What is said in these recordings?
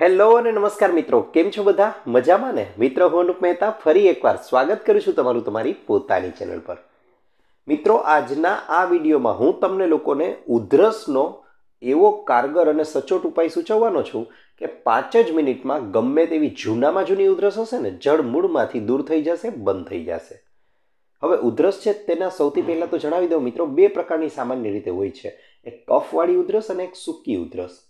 hello અને નમસ્કાર મિત્રો કેમ છો બધા મજામાં ને મિત્ર હું અનુપ મહેતા ફરી એકવાર સ્વાગત કરું છું તમારું તમારી પોતાની ચેનલ પર મિત્રો આજના આ વિડીયોમાં હું તમને લોકોને ઉધરસનો એવો કારગર અને સચોટ ઉપાય સૂચવવાનો છું કે પાંચ જ મિનિટમાં ગમે તેવી જૂનામાં જૂની ઉધરસ હશે ને જળ મૂળમાંથી દૂર થઈ જશે બંધ થઈ જશે હવે ઉધરસ છે તેના સૌથી પહેલાં તો જણાવી દઉં મિત્રો બે પ્રકારની સામાન્ય રીતે હોય છે એક કફવાળી ઉધરસ અને એક સૂકી ઉધરસ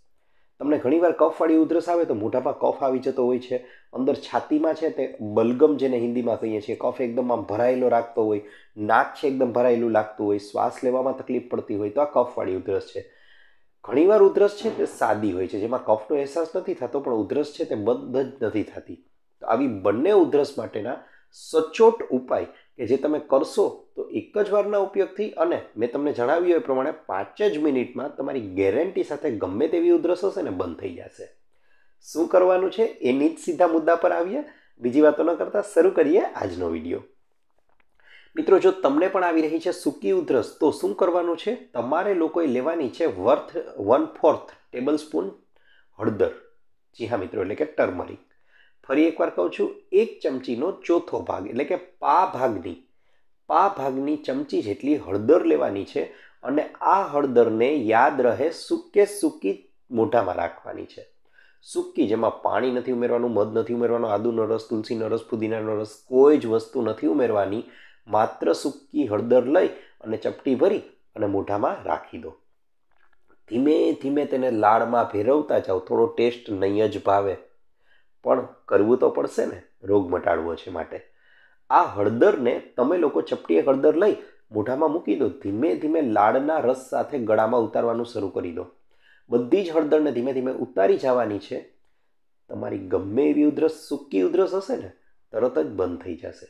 તમને ઘણીવાર કફવાળી ઉધરસ આવે તો મોઢામાં કફ આવી જતો હોય છે અંદર છાતીમાં છે તે બલગમ જેને હિન્દીમાં કહીએ છીએ કફ એકદમ આમ ભરાયેલો રાખતો હોય નાક છે એકદમ ભરાયેલું લાગતું હોય શ્વાસ લેવામાં તકલીફ પડતી હોય તો આ કફવાળી ઉધરસ છે ઘણીવાર ઉધરસ છે તે સાદી હોય છે જેમાં કફનો અહેસાસ નથી થતો પણ ઉધરસ છે તે બંધ જ નથી થતી તો આવી બંને ઉધરસ માટેના સચોટ ઉપાય કે જે તમે કરશો તો એક જ વારના ઉપયોગથી અને મેં તમને જણાવ્યું એ પ્રમાણે પાંચ જ મિનિટમાં તમારી ગેરંટી સાથે ગમે તેવી ઉધરસ હશે ને બંધ થઈ જશે શું કરવાનું છે એની જ સીધા મુદ્દા પર આવીએ બીજી વાતો ન કરતાં શરૂ કરીએ આજનો વિડીયો મિત્રો જો તમને પણ આવી રહી છે સૂકી ઉધરસ તો શું કરવાનું છે તમારે લોકોએ લેવાની છે worth one fourth tablespoon હળદર જી હા મિત્રો એટલે કે ટર્મરિક ફરી એકવાર કહું છું એક ચમચીનો ચોથો ભાગ એટલે કે પા ભાગની પા ભાગની ચમચી જેટલી હળદર લેવાની છે અને આ હળદરને યાદ રહે સૂકે સૂકી મોઢામાં રાખવાની છે સૂકી જેમાં પાણી નથી ઉમેરવાનું મધ નથી ઉમેરવાનું આદુનો રસ તુલસીનો રસ પુદીનાનો રસ કોઈ જ વસ્તુ નથી ઉમેરવાની માત્ર સૂકી હળદર લઈ અને ચપટી ભરી અને મોઢામાં રાખી દો ધીમે ધીમે તેને લાડમાં ભેરવતા જાઓ થોડો ટેસ્ટ નહીં જ ભાવે પણ કરવું તો પડશે ને રોગ મટાડવો છે માટે આ હળદરને તમે લોકો ચપટીએ હળદર લઈ મોઢામાં મૂકી દો ધીમે ધીમે લાડના રસ સાથે ગળામાં ઉતારવાનું શરૂ કરી દો બધી જ હળદરને ધીમે ધીમે ઉતારી જવાની છે તમારી ગમે એવી ઉધરસ સૂકી ઉધરસ હશે ને તરત જ બંધ થઈ જશે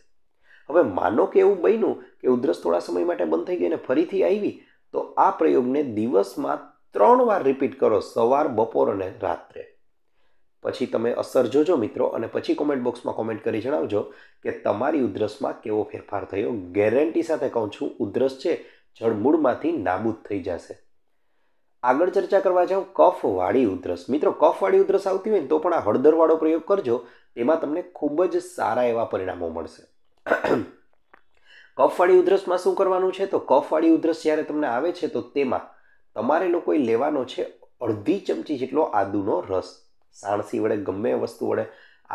હવે માનો કે એવું બન્યું કે ઉધરસ થોડા સમય માટે બંધ થઈ ગઈ અને ફરીથી આવી તો આ પ્રયોગને દિવસમાં ત્રણ વાર રિપીટ કરો સવાર બપોર અને રાત્રે પછી તમે અસર જોજો મિત્રો અને પછી કોમેન્ટ બોક્સમાં કોમેન્ટ કરી જણાવજો કે તમારી ઉધરસમાં કેવો ફેરફાર થયો ગેરંટી સાથે કહું છું ઉધરસ છે જળમૂળમાંથી નાબૂદ થઈ જશે આગળ ચર્ચા કરવા જાઉં કફવાળી ઉધરસ મિત્રો કફવાળી ઉધરસ આવતી હોય ને તો પણ આ હળદરવાળો પ્રયોગ કરજો તેમાં તમને ખૂબ જ સારા એવા પરિણામો મળશે કફવાળી ઉધરસમાં શું કરવાનું છે તો કફવાળી ઉધરસ જ્યારે તમને આવે છે તો તેમાં તમારે લોકોએ લેવાનો છે અડધી ચમચી જેટલો આદુનો રસ સાણસી વડે ગમે વસ્તુ વડે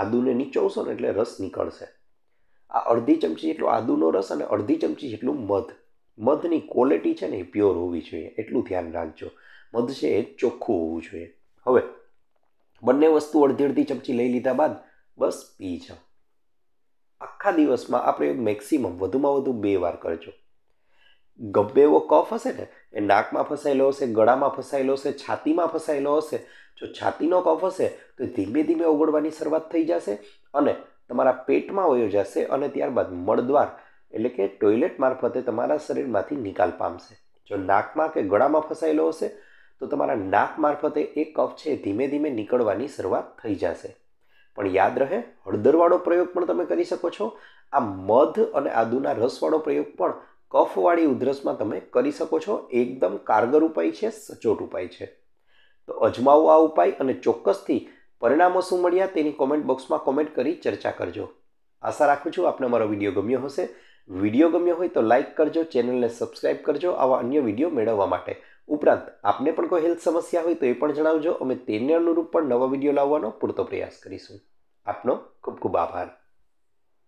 આદુને નીચોવશો ને એટલે રસ નીકળશે આ અડધી ચમચી જેટલો આદુનો રસ અને અડધી ચમચી જેટલું મધ મધની ક્વોલિટી છે ને એ પ્યોર હોવી જોઈએ એટલું ધ્યાન રાખજો મધ છે એ ચોખ્ખું હોવું જોઈએ હવે બંને વસ્તુ અડધી અડધી ચમચી લઈ લીધા બાદ બસ પી જાઓ આખા દિવસમાં આ પ્રયોગ મેક્સિમમ વધુમાં વધુ બે વાર કરજો ગબ્બે એવો કફ હશે ને એ નાકમાં ફસાયેલો હશે ગળામાં ફસાયેલો હશે છાતીમાં ફસાયેલો હશે જો છાતીનો કફ હશે તો ધીમે ધીમે ઓગળવાની શરૂઆત થઈ જશે અને તમારા પેટમાં વયો જશે અને ત્યારબાદ મળદ્વાર એટલે કે ટોયલેટ મારફતે તમારા શરીરમાંથી નિકાલ પામશે જો નાકમાં કે ગળામાં ફસાયેલો હશે તો તમારા નાક મારફતે એ કફ છે ધીમે ધીમે નીકળવાની શરૂઆત થઈ જશે પણ યાદ રહે હળદરવાળો પ્રયોગ પણ તમે કરી શકો છો આ મધ અને આદુના રસવાળો પ્રયોગ પણ કફવાળી ઉધરસમાં તમે કરી શકો છો એકદમ કારગર ઉપાય છે સચોટ ઉપાય છે તો અજમાવો આ ઉપાય અને ચોક્કસથી પરિણામો શું મળ્યા તેની કોમેન્ટ બોક્સમાં કોમેન્ટ કરી ચર્ચા કરજો આશા રાખું છું આપને મારો વિડીયો ગમ્યો હશે વિડીયો ગમ્યો હોય તો લાઇક કરજો ચેનલને સબસ્ક્રાઇબ કરજો આવા અન્ય વિડીયો મેળવવા માટે ઉપરાંત આપને પણ કોઈ હેલ્થ સમસ્યા હોય તો એ પણ જણાવજો અમે તેને અનુરૂપ પણ નવા વિડીયો લાવવાનો પૂરતો પ્રયાસ કરીશું આપનો ખૂબ ખૂબ આભાર